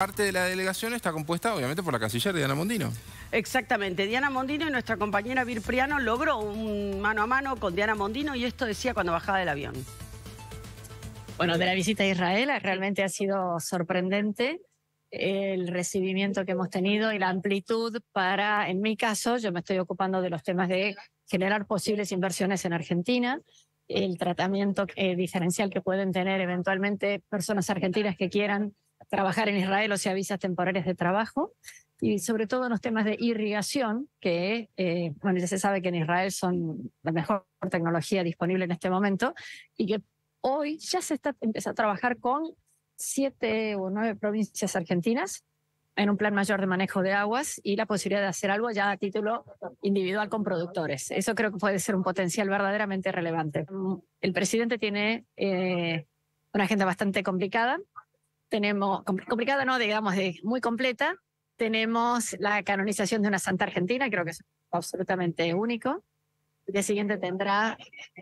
Parte de la delegación está compuesta, obviamente, por la canciller Diana Mondino. Exactamente. Diana Mondino y nuestra compañera Vir Priano logró un mano a mano con Diana Mondino y esto decía cuando bajaba del avión. Bueno, de la visita a Israel realmente ha sido sorprendente el recibimiento que hemos tenido y la amplitud para, en mi caso, yo me estoy ocupando de los temas de generar posibles inversiones en Argentina, el tratamiento eh, diferencial que pueden tener eventualmente personas argentinas que quieran trabajar en Israel, o sea, visas temporales de trabajo, y sobre todo en los temas de irrigación, que, eh, bueno, ya se sabe que en Israel son la mejor tecnología disponible en este momento, y que hoy ya se está empezando a trabajar con siete o nueve provincias argentinas en un plan mayor de manejo de aguas y la posibilidad de hacer algo ya a título individual con productores. Eso creo que puede ser un potencial verdaderamente relevante. El presidente tiene eh, una agenda bastante complicada tenemos, complicada no, digamos, de, muy completa, tenemos la canonización de una santa argentina, creo que es absolutamente único. El día siguiente tendrá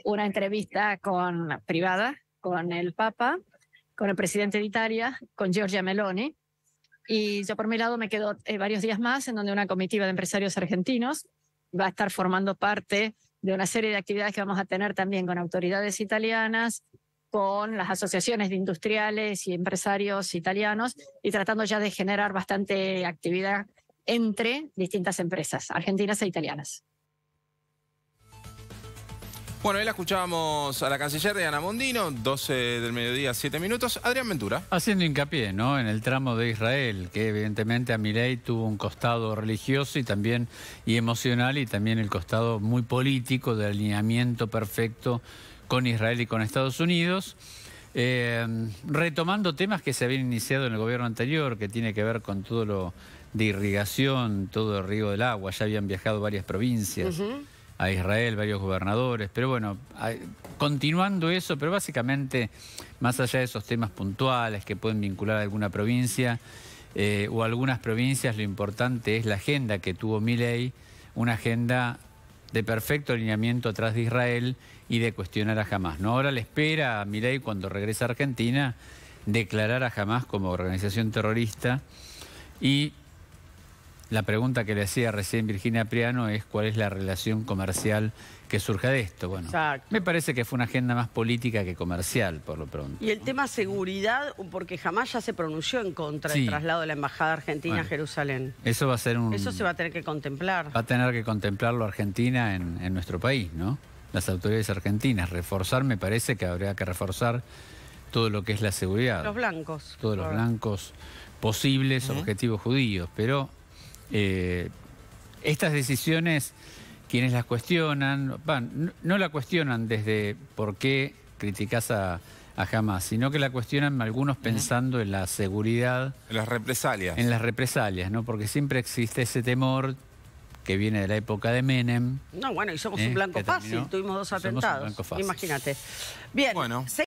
una entrevista con, privada con el Papa, con el presidente de Italia, con Giorgia Meloni. Y yo por mi lado me quedo eh, varios días más en donde una comitiva de empresarios argentinos va a estar formando parte de una serie de actividades que vamos a tener también con autoridades italianas, con las asociaciones de industriales y empresarios italianos y tratando ya de generar bastante actividad entre distintas empresas, argentinas e italianas. Bueno, ahí la escuchábamos a la canciller de Mondino, 12 del mediodía, 7 minutos. Adrián Ventura. Haciendo hincapié, ¿no? En el tramo de Israel, que evidentemente a ley tuvo un costado religioso y también y emocional y también el costado muy político de alineamiento perfecto con Israel y con Estados Unidos. Eh, retomando temas que se habían iniciado en el gobierno anterior, que tiene que ver con todo lo de irrigación, todo el río del agua, ya habían viajado varias provincias a Israel, varios gobernadores, pero bueno, continuando eso, pero básicamente, más allá de esos temas puntuales que pueden vincular a alguna provincia eh, o algunas provincias, lo importante es la agenda que tuvo Milei, una agenda de perfecto alineamiento atrás de Israel y de cuestionar a Hamas. ¿no? Ahora le espera a Milei cuando regresa a Argentina declarar a Hamas como organización terrorista y la pregunta que le hacía recién Virginia Priano es cuál es la relación comercial que surge de esto. Bueno, me parece que fue una agenda más política que comercial, por lo pronto. Y el tema seguridad, porque jamás ya se pronunció en contra del traslado de la embajada argentina a Jerusalén. Eso va a ser un. Eso se va a tener que contemplar. Va a tener que contemplarlo Argentina en, nuestro país, ¿no? Las autoridades argentinas. Reforzar, me parece que habría que reforzar todo lo que es la seguridad. Los blancos. Todos los blancos posibles, objetivos judíos, pero eh, estas decisiones, quienes las cuestionan, no la cuestionan desde por qué criticas a, a Hamas, sino que la cuestionan algunos pensando en la seguridad. En las represalias. En las represalias, ¿no? Porque siempre existe ese temor que viene de la época de Menem. No, bueno, y somos ¿eh? un blanco fácil, tuvimos dos atentados. Imagínate. Bien. Bueno.